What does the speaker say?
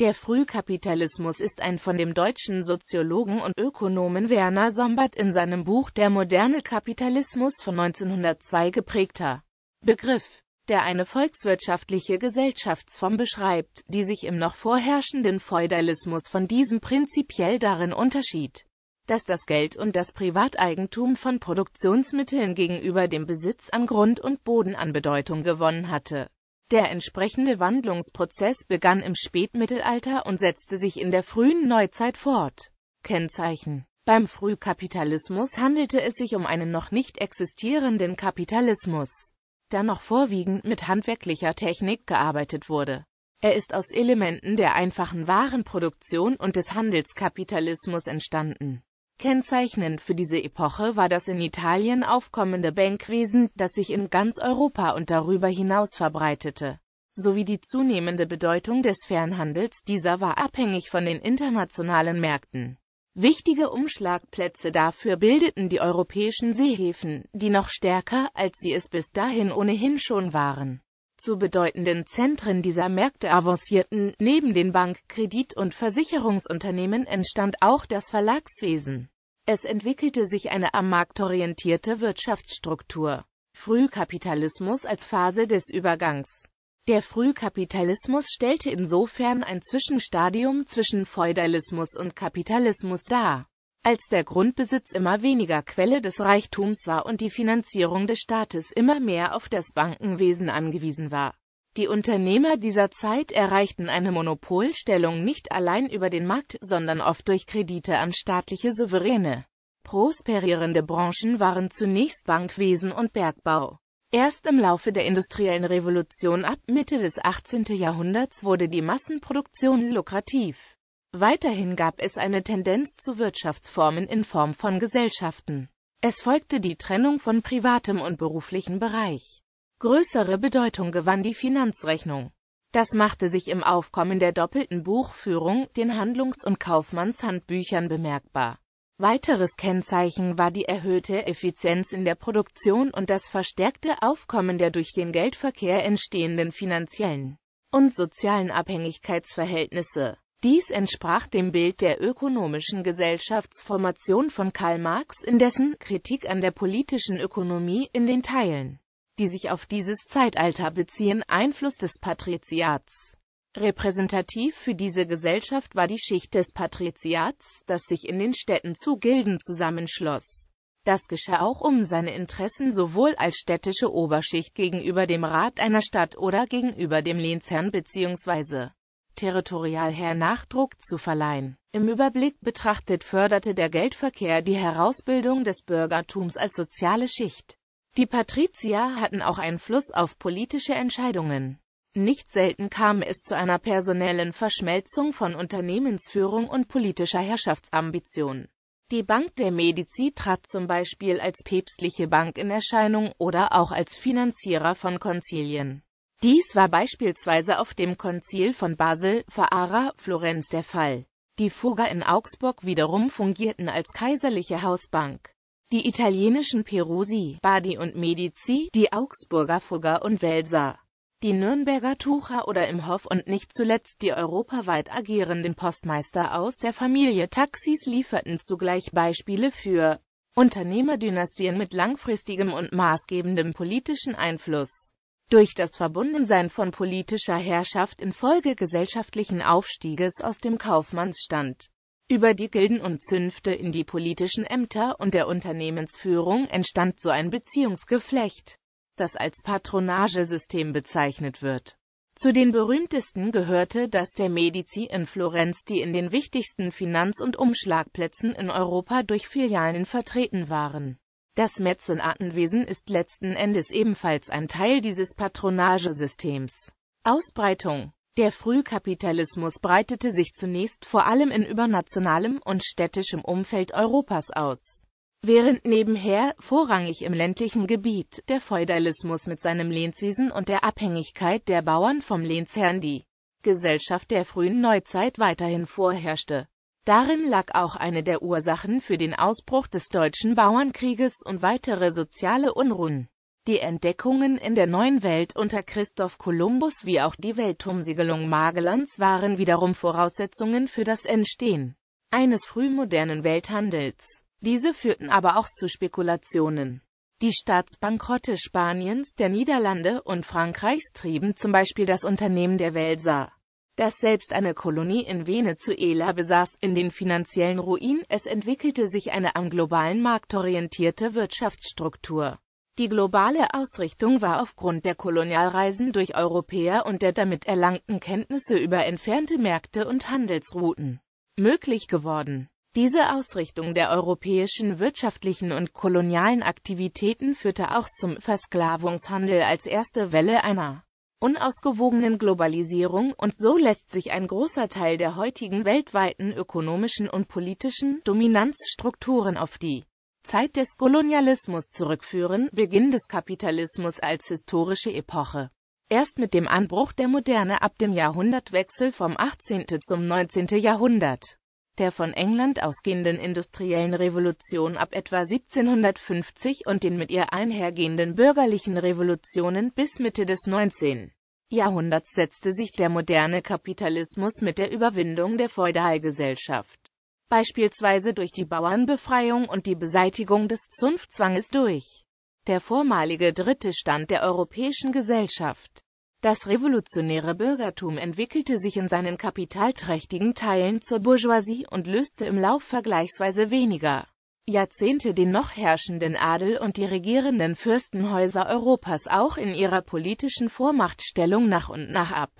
Der Frühkapitalismus ist ein von dem deutschen Soziologen und Ökonomen Werner Sombart in seinem Buch Der moderne Kapitalismus von 1902 geprägter Begriff, der eine volkswirtschaftliche Gesellschaftsform beschreibt, die sich im noch vorherrschenden Feudalismus von diesem prinzipiell darin unterschied, dass das Geld und das Privateigentum von Produktionsmitteln gegenüber dem Besitz an Grund und Boden an Bedeutung gewonnen hatte der entsprechende Wandlungsprozess begann im Spätmittelalter und setzte sich in der frühen Neuzeit fort. Kennzeichen Beim Frühkapitalismus handelte es sich um einen noch nicht existierenden Kapitalismus, da noch vorwiegend mit handwerklicher Technik gearbeitet wurde. Er ist aus Elementen der einfachen Warenproduktion und des Handelskapitalismus entstanden. Kennzeichnend für diese Epoche war das in Italien aufkommende Bankwesen, das sich in ganz Europa und darüber hinaus verbreitete, sowie die zunehmende Bedeutung des Fernhandels, dieser war abhängig von den internationalen Märkten. Wichtige Umschlagplätze dafür bildeten die europäischen Seehäfen, die noch stärker, als sie es bis dahin ohnehin schon waren, zu bedeutenden Zentren dieser Märkte avancierten, neben den Bank-, Kredit- und Versicherungsunternehmen entstand auch das Verlagswesen. Es entwickelte sich eine am Markt orientierte Wirtschaftsstruktur. Frühkapitalismus als Phase des Übergangs. Der Frühkapitalismus stellte insofern ein Zwischenstadium zwischen Feudalismus und Kapitalismus dar als der Grundbesitz immer weniger Quelle des Reichtums war und die Finanzierung des Staates immer mehr auf das Bankenwesen angewiesen war. Die Unternehmer dieser Zeit erreichten eine Monopolstellung nicht allein über den Markt, sondern oft durch Kredite an staatliche Souveräne. Prosperierende Branchen waren zunächst Bankwesen und Bergbau. Erst im Laufe der industriellen Revolution ab Mitte des 18. Jahrhunderts wurde die Massenproduktion lukrativ. Weiterhin gab es eine Tendenz zu Wirtschaftsformen in Form von Gesellschaften. Es folgte die Trennung von privatem und beruflichen Bereich. Größere Bedeutung gewann die Finanzrechnung. Das machte sich im Aufkommen der doppelten Buchführung, den Handlungs- und Kaufmannshandbüchern bemerkbar. Weiteres Kennzeichen war die erhöhte Effizienz in der Produktion und das verstärkte Aufkommen der durch den Geldverkehr entstehenden finanziellen und sozialen Abhängigkeitsverhältnisse. Dies entsprach dem Bild der ökonomischen Gesellschaftsformation von Karl Marx in dessen Kritik an der politischen Ökonomie in den Teilen, die sich auf dieses Zeitalter beziehen, Einfluss des Patriziats. Repräsentativ für diese Gesellschaft war die Schicht des Patriziats, das sich in den Städten zu Gilden zusammenschloss. Das geschah auch um seine Interessen sowohl als städtische Oberschicht gegenüber dem Rat einer Stadt oder gegenüber dem Lehnsherrn bzw territorial her Nachdruck zu verleihen. Im Überblick betrachtet förderte der Geldverkehr die Herausbildung des Bürgertums als soziale Schicht. Die Patrizier hatten auch Einfluss auf politische Entscheidungen. Nicht selten kam es zu einer personellen Verschmelzung von Unternehmensführung und politischer Herrschaftsambition. Die Bank der Medici trat zum Beispiel als päpstliche Bank in Erscheinung oder auch als Finanzierer von Konzilien. Dies war beispielsweise auf dem Konzil von Basel, Ferrara, Florenz der Fall. Die Fugger in Augsburg wiederum fungierten als kaiserliche Hausbank. Die italienischen Perusi, Badi und Medici, die Augsburger Fugger und Welser, die Nürnberger Tucher oder im Hof und nicht zuletzt die europaweit agierenden Postmeister aus der Familie Taxis lieferten zugleich Beispiele für Unternehmerdynastien mit langfristigem und maßgebendem politischen Einfluss. Durch das Verbundensein von politischer Herrschaft infolge gesellschaftlichen Aufstieges aus dem Kaufmannsstand über die Gilden und Zünfte in die politischen Ämter und der Unternehmensführung entstand so ein Beziehungsgeflecht, das als Patronagesystem bezeichnet wird. Zu den berühmtesten gehörte das der Medici in Florenz, die in den wichtigsten Finanz- und Umschlagplätzen in Europa durch Filialen vertreten waren. Das Mäzenatenwesen ist letzten Endes ebenfalls ein Teil dieses Patronagesystems. Ausbreitung Der Frühkapitalismus breitete sich zunächst vor allem in übernationalem und städtischem Umfeld Europas aus. Während nebenher, vorrangig im ländlichen Gebiet, der Feudalismus mit seinem Lehnswesen und der Abhängigkeit der Bauern vom Lehnsherrn die Gesellschaft der frühen Neuzeit weiterhin vorherrschte Darin lag auch eine der Ursachen für den Ausbruch des Deutschen Bauernkrieges und weitere soziale Unruhen. Die Entdeckungen in der Neuen Welt unter Christoph Kolumbus wie auch die Weltumsegelung Magellan's waren wiederum Voraussetzungen für das Entstehen eines frühmodernen Welthandels. Diese führten aber auch zu Spekulationen. Die Staatsbankrotte Spaniens, der Niederlande und Frankreichs trieben zum Beispiel das Unternehmen der Welser das selbst eine Kolonie in Venezuela besaß, in den finanziellen Ruin. Es entwickelte sich eine am globalen Markt orientierte Wirtschaftsstruktur. Die globale Ausrichtung war aufgrund der Kolonialreisen durch Europäer und der damit erlangten Kenntnisse über entfernte Märkte und Handelsrouten möglich geworden. Diese Ausrichtung der europäischen wirtschaftlichen und kolonialen Aktivitäten führte auch zum Versklavungshandel als erste Welle einer unausgewogenen Globalisierung und so lässt sich ein großer Teil der heutigen weltweiten ökonomischen und politischen Dominanzstrukturen auf die Zeit des Kolonialismus zurückführen, Beginn des Kapitalismus als historische Epoche. Erst mit dem Anbruch der Moderne ab dem Jahrhundertwechsel vom 18. zum 19. Jahrhundert der von England ausgehenden industriellen Revolution ab etwa 1750 und den mit ihr einhergehenden bürgerlichen Revolutionen bis Mitte des 19. Jahrhunderts setzte sich der moderne Kapitalismus mit der Überwindung der Feudalgesellschaft, beispielsweise durch die Bauernbefreiung und die Beseitigung des Zunftzwanges durch. Der vormalige dritte Stand der europäischen Gesellschaft das revolutionäre Bürgertum entwickelte sich in seinen kapitalträchtigen Teilen zur Bourgeoisie und löste im Lauf vergleichsweise weniger Jahrzehnte den noch herrschenden Adel und die regierenden Fürstenhäuser Europas auch in ihrer politischen Vormachtstellung nach und nach ab